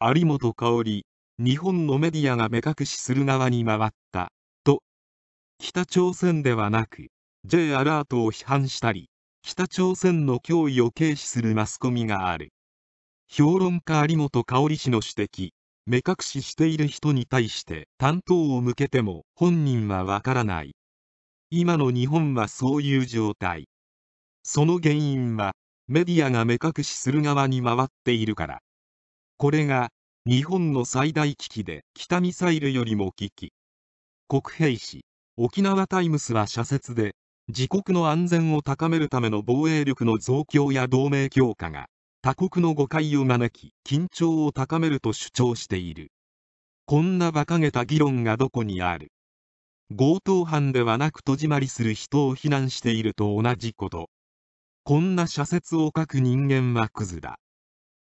有本香里日本のメディアが目隠しする側に回ったと北朝鮮ではなく J アラートを批判したり北朝鮮の脅威を軽視するマスコミがある評論家有本香里氏の指摘目隠ししている人に対して担当を向けても本人はわからない今の日本はそういう状態その原因はメディアが目隠しする側に回っているからこれが日本の最大危機で北ミサイルよりも危機国兵士沖縄タイムスは社説で自国の安全を高めるための防衛力の増強や同盟強化が他国の誤解を招き緊張を高めると主張しているこんな馬鹿げた議論がどこにある強盗犯ではなく戸締まりする人を非難していると同じことこんな社説を書く人間はクズだ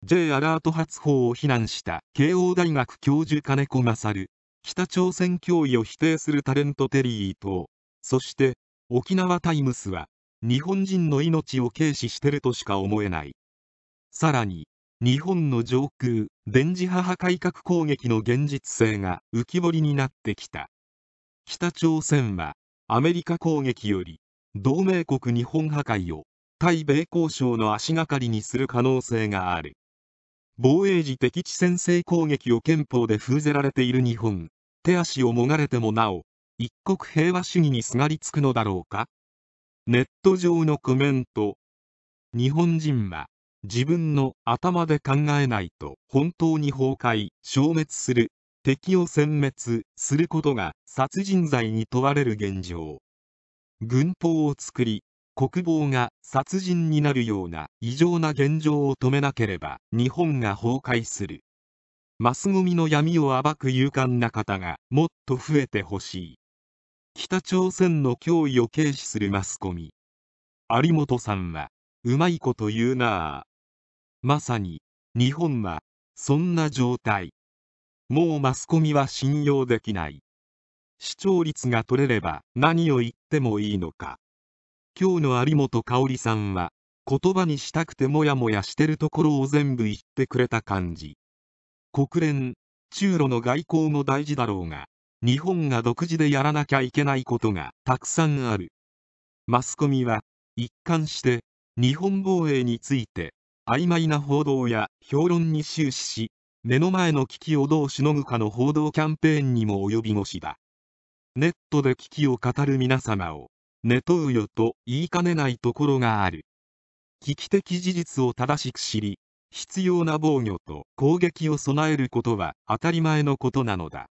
J アラート発報を非難した慶応大学教授金子勝北朝鮮脅威を否定するタレントテリー伊藤そして沖縄タイムスは日本人の命を軽視してるとしか思えないさらに日本の上空電磁波破壊核攻撃の現実性が浮き彫りになってきた北朝鮮はアメリカ攻撃より同盟国日本破壊を対米交渉の足がかりにする可能性がある防衛時敵地先制攻撃を憲法で封ぜられている日本手足をもがれてもなお一国平和主義にすがりつくのだろうかネット上のコメント日本人は自分の頭で考えないと本当に崩壊消滅する敵を殲滅することが殺人罪に問われる現状軍法を作り国防が殺人になるような異常な現状を止めなければ日本が崩壊するマスゴミの闇を暴く勇敢な方がもっと増えてほしい北朝鮮の脅威を軽視するマスコミ有本さんはうまいこと言うなあまさに日本はそんな状態もうマスコミは信用できない視聴率が取れれば何を言ってもいいのか今日の有本香里さんは言葉にしたくてもやもやしてるところを全部言ってくれた感じ国連中ロの外交も大事だろうが日本が独自でやらなきゃいけないことがたくさんあるマスコミは一貫して日本防衛について曖昧な報道や評論に終始し目の前の危機をどうしのぐかの報道キャンペーンにも及び腰だネットで危機を語る皆様を寝とうよと言いかねないところがある危機的事実を正しく知り必要な防御と攻撃を備えることは当たり前のことなのだ